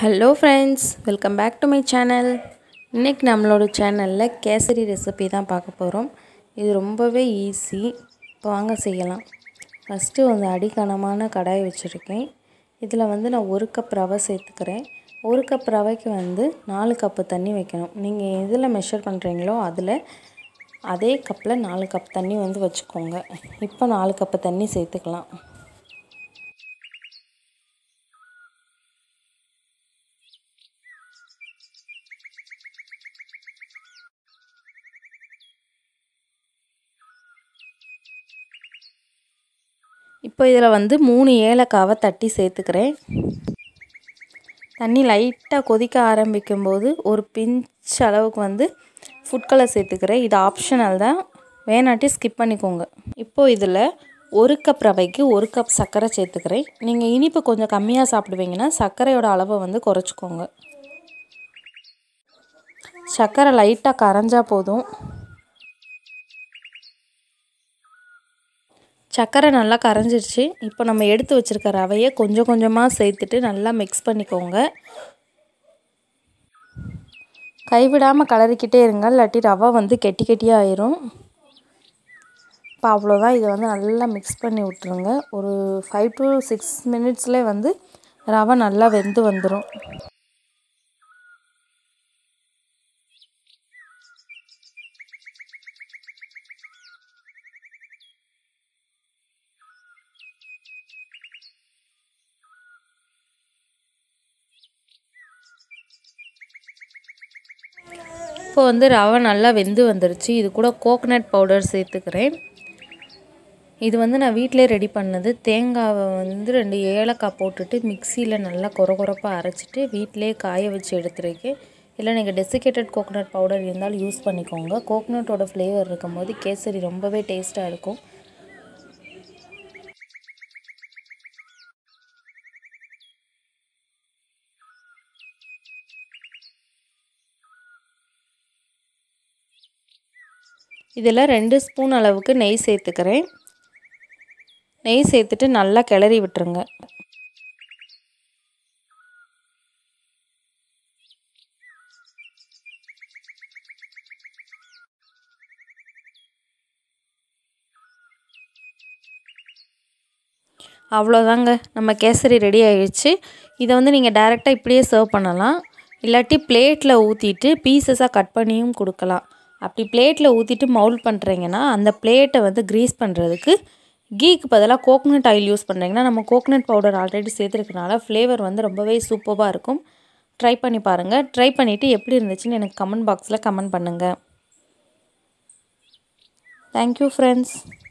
hello friends welcome back to my channel இன்றைக்கி நம்மளோட சேனலில் கேசரி ரெசிபி தான் பார்க்க போகிறோம் இது ரொம்பவே ஈஸி இப்போ வாங்க செய்யலாம் ஃபஸ்ட்டு வந்து அடிக்கனமான கடாய் வச்சுருக்கேன் இதில் வந்து நான் ஒரு கப் ரவை சேர்த்துக்கிறேன் ஒரு கப் ரவைக்கு வந்து நாலு கப்பு தண்ணி வைக்கணும் நீங்கள் எதில் மெஷர் பண்ணுறீங்களோ அதில் அதே கப்பில் நாலு கப் தண்ணி வந்து வச்சுக்கோங்க இப்போ நாலு கப்பு தண்ணி சேர்த்துக்கலாம் இப்போ இதில் வந்து மூணு ஏலக்காவை தட்டி சேர்த்துக்கிறேன் தண்ணி லைட்டாக கொதிக்க ஆரம்பிக்கும் போது ஒரு பிஞ்ச் அளவுக்கு வந்து ஃபுட் கலர் சேர்த்துக்கிறேன் இது ஆப்ஷனல் தான் வேணாட்டி ஸ்கிப் பண்ணிக்கோங்க இப்போது இதில் ஒரு கப் ரவைக்கு ஒரு கப் சர்க்கரை சேர்த்துக்கிறேன் நீங்கள் இனிப்பு கொஞ்சம் கம்மியாக சாப்பிடுவீங்கன்னா சர்க்கரையோட அளவை வந்து குறைச்சிக்கோங்க சர்க்கரை லைட்டாக கரைஞ்சால் போதும் சர்க்கரை நல்லா கரைஞ்சிருச்சு இப்போ நம்ம எடுத்து வச்சுருக்க ரவையை கொஞ்சம் கொஞ்சமாக சேர்த்துட்டு நல்லா மிக்ஸ் பண்ணிக்கோங்க கைவிடாமல் கலரிக்கிட்டே இருங்க இல்லாட்டி ரவை வந்து கெட்டி கெட்டியாக ஆயிரும் இப்போ அவ்வளோதான் இதை வந்து நல்லா மிக்ஸ் பண்ணி விட்ருங்க ஒரு ஃபைவ் டு சிக்ஸ் மினிட்ஸ்லேயே வந்து ரவை நல்லா வெந்து வந்துடும் இப்போ வந்து ரவை நல்லா வெந்து வந்துருச்சு இது கூட கோகனட் பவுடர் சேர்த்துக்கிறேன் இது வந்து நான் வீட்டிலே ரெடி பண்ணது தேங்காவை வந்து ரெண்டு ஏலக்காய் போட்டுட்டு மிக்சியில் நல்லா கொர கொரப்பாக அரைச்சிட்டு வீட்டிலே காய வச்சு எடுத்துருக்கேன் இல்லை நீங்கள் டெசிகேட்டட் கோக்னட் பவுடர் இருந்தாலும் யூஸ் பண்ணிக்கோங்க கோக்னட்டோட ஃப்ளேவர் இருக்கும்போது கேசரி ரொம்பவே டேஸ்ட்டாக இருக்கும் இதில் ரெண்டு ஸ்பூன் அளவுக்கு நெய் சேர்த்துக்கிறேன் நெய் சேர்த்துட்டு நல்லா கிளறி விட்டுருங்க அவ்வளோதாங்க நம்ம கேசரி ரெடி ஆகிடுச்சு இதை வந்து நீங்கள் டேரெக்டாக இப்படியே சர்வ் பண்ணலாம் இல்லாட்டி பிளேட்டில் ஊற்றிட்டு பீசஸாக கட் பண்ணியும் கொடுக்கலாம் அப்படி பிளேட்டில் ஊற்றிட்டு மவுல் பண்ணுறீங்கன்னா அந்த பிளேட்டை வந்து க்ரீஸ் பண்ணுறதுக்கு கீக்கு பதிலாக கோக்கனட் ஆயில் யூஸ் பண்ணுறீங்கன்னா நம்ம கோக்கனட் பவுடர் ஆல்ரெடி சேர்த்துருக்கனால ஃப்ளேவர் வந்து ரொம்பவே சூப்பராக இருக்கும் ட்ரை பண்ணி பாருங்கள் ட்ரை பண்ணிவிட்டு எப்படி இருந்துச்சுன்னு எனக்கு கமெண்ட் பாக்ஸில் கமெண்ட் பண்ணுங்கள் தேங்க்யூ ஃப்ரெண்ட்ஸ்